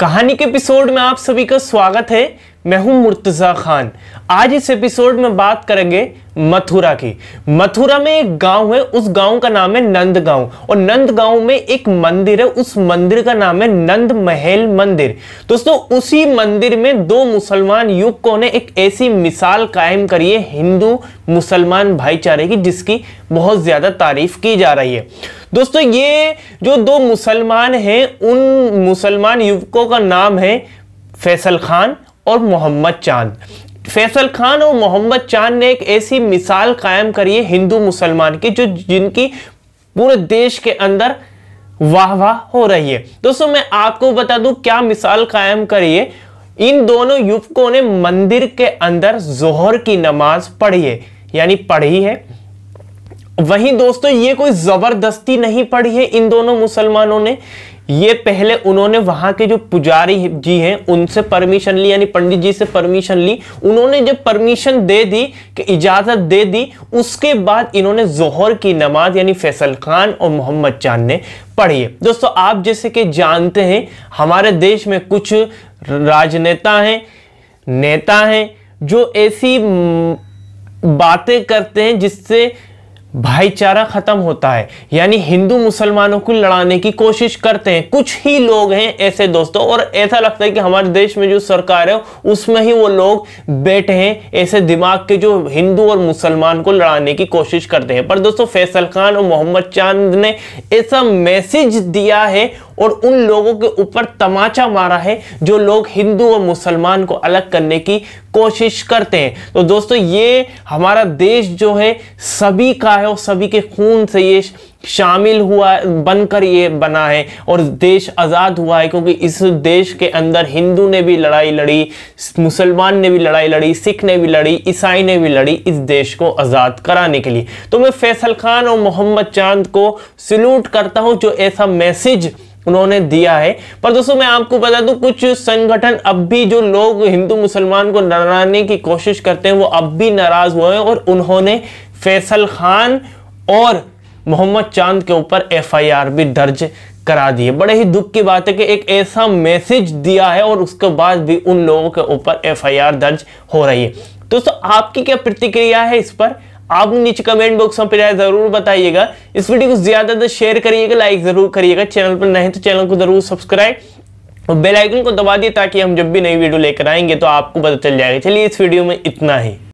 कहानी के एपिसोड में आप सभी का स्वागत है मैं हूं मुर्तज़ा खान आज इस एपिसोड में बात करेंगे मथुरा की मथुरा में एक गांव है उस गांव का नाम है नंद गांव और नंद गांव में एक मंदिर है उस मंदिर का नाम है नंद महल मंदिर दोस्तों उसी मंदिर में दो मुसलमान युवकों ने एक ऐसी मिसाल कायम करी है हिंदू मुसलमान भाईचारे की जिसकी बहुत ज्यादा तारीफ की जा रही है दोस्तों ये जो दो मुसलमान हैं उन मुसलमान युवकों का नाम है फैसल खान और मोहम्मद चांद फैसल खान और मोहम्मद चांद ने एक ऐसी मिसाल कायम करी है हिंदू मुसलमान की जो जिनकी पूरे देश के अंदर वाह वाह हो रही है दोस्तों मैं आपको बता दूं क्या मिसाल कायम करी है इन दोनों युवकों ने मंदिर के अंदर जोहर की नमाज पढ़ी है यानी पढ़ी है वहीं दोस्तों ये कोई जबरदस्ती नहीं पढ़ी है इन दोनों मुसलमानों ने ये पहले उन्होंने वहां के जो पुजारी जी हैं उनसे परमिशन ली यानी पंडित जी से परमिशन ली उन्होंने जब परमिशन दे दी कि इजाजत दे दी उसके बाद इन्होंने जोहर की नमाज यानी फैसल खान और मोहम्मद चांद ने पढ़ी है दोस्तों आप जैसे कि जानते हैं हमारे देश में कुछ राजनेता हैं नेता हैं जो ऐसी बातें करते हैं जिससे भाईचारा खत्म होता है यानी हिंदू मुसलमानों को लड़ाने की कोशिश करते हैं कुछ ही लोग हैं ऐसे दोस्तों और ऐसा लगता है कि हमारे देश में जो सरकार है उसमें ही वो लोग बैठे हैं ऐसे दिमाग के जो हिंदू और मुसलमान को लड़ाने की कोशिश करते हैं पर दोस्तों फैसल खान और मोहम्मद चांद ने ऐसा मैसेज दिया है और उन लोगों के ऊपर तमाचा मारा है जो लोग हिंदू और मुसलमान को अलग करने की कोशिश करते हैं तो दोस्तों ये हमारा देश जो है सभी का है और सभी के खून से ये शामिल हुआ बनकर ये बना है और देश आज़ाद हुआ है क्योंकि इस देश के अंदर हिंदू ने भी लड़ाई लड़ी मुसलमान ने भी लड़ाई लड़ी सिख ने भी लड़ी ईसाई ने भी लड़ी इस देश को आज़ाद कराने के लिए तो मैं फैसल खान और मोहम्मद चांद को सल्यूट करता हूँ जो ऐसा मैसेज उन्होंने दिया है पर दोस्तों मैं आपको बता दूं कुछ संगठन अब भी जो लोग हिंदू मुसलमान को नाने की कोशिश करते हैं वो अब भी नाराज हुए हैं और उन्होंने फैसल खान और मोहम्मद चांद के ऊपर एफआईआर भी दर्ज करा दिए बड़े ही दुख की बात है कि एक ऐसा मैसेज दिया है और उसके बाद भी उन लोगों के ऊपर एफ दर्ज हो रही है दोस्तों आपकी क्या प्रतिक्रिया है इस पर आप नीचे कमेंट बॉक्स में प्रया जरूर बताइएगा इस वीडियो को ज्यादातर शेयर करिएगा लाइक जरूर करिएगा चैनल पर नहीं तो चैनल को जरूर सब्सक्राइब और बेल आइकन को दबा दिए ताकि हम जब भी नई वीडियो लेकर आएंगे तो आपको पता चल जाएगा चलिए इस वीडियो में इतना ही